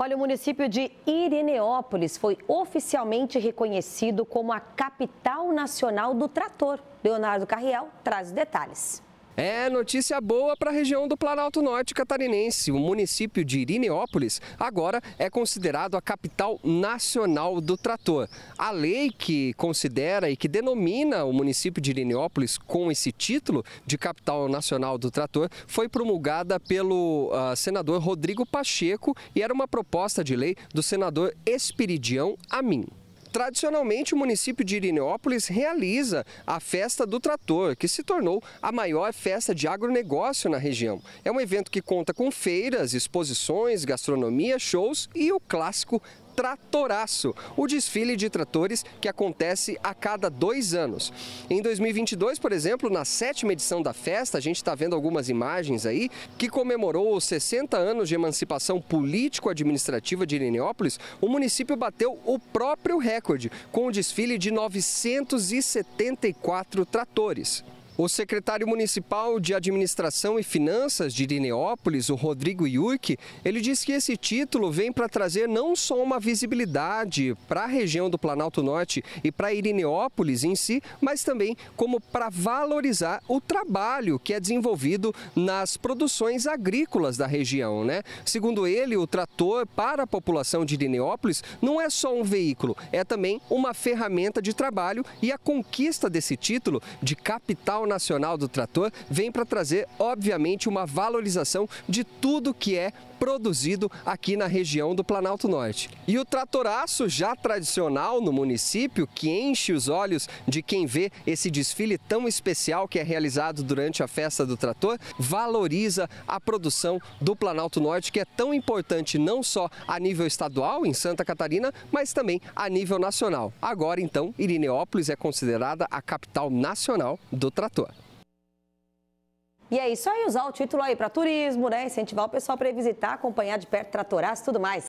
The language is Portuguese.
Olha, o município de Irineópolis foi oficialmente reconhecido como a capital nacional do trator. Leonardo Carriel traz os detalhes. É notícia boa para a região do Planalto Norte Catarinense. O município de Irineópolis agora é considerado a capital nacional do trator. A lei que considera e que denomina o município de Irineópolis com esse título de capital nacional do trator foi promulgada pelo uh, senador Rodrigo Pacheco e era uma proposta de lei do senador Espiridião Amin. Tradicionalmente, o município de Irineópolis realiza a Festa do Trator, que se tornou a maior festa de agronegócio na região. É um evento que conta com feiras, exposições, gastronomia, shows e o clássico Tratoraço, o desfile de tratores que acontece a cada dois anos. Em 2022, por exemplo, na sétima edição da festa, a gente está vendo algumas imagens aí, que comemorou os 60 anos de emancipação político-administrativa de Ireniópolis, o município bateu o próprio recorde, com o desfile de 974 tratores. O secretário municipal de Administração e Finanças de Irineópolis, o Rodrigo Yurk, ele diz que esse título vem para trazer não só uma visibilidade para a região do Planalto Norte e para Irineópolis em si, mas também como para valorizar o trabalho que é desenvolvido nas produções agrícolas da região, né? Segundo ele, o trator para a população de Irineópolis não é só um veículo, é também uma ferramenta de trabalho e a conquista desse título de capital Nacional do Trator vem para trazer, obviamente, uma valorização de tudo que é produzido aqui na região do Planalto Norte. E o tratoraço já tradicional no município, que enche os olhos de quem vê esse desfile tão especial que é realizado durante a festa do trator, valoriza a produção do Planalto Norte, que é tão importante não só a nível estadual, em Santa Catarina, mas também a nível nacional. Agora, então, Irineópolis é considerada a capital nacional do trator setor. E é isso aí, usar o título aí para turismo, né? Incentivar o pessoal para visitar, acompanhar de perto tratoraço e tudo mais.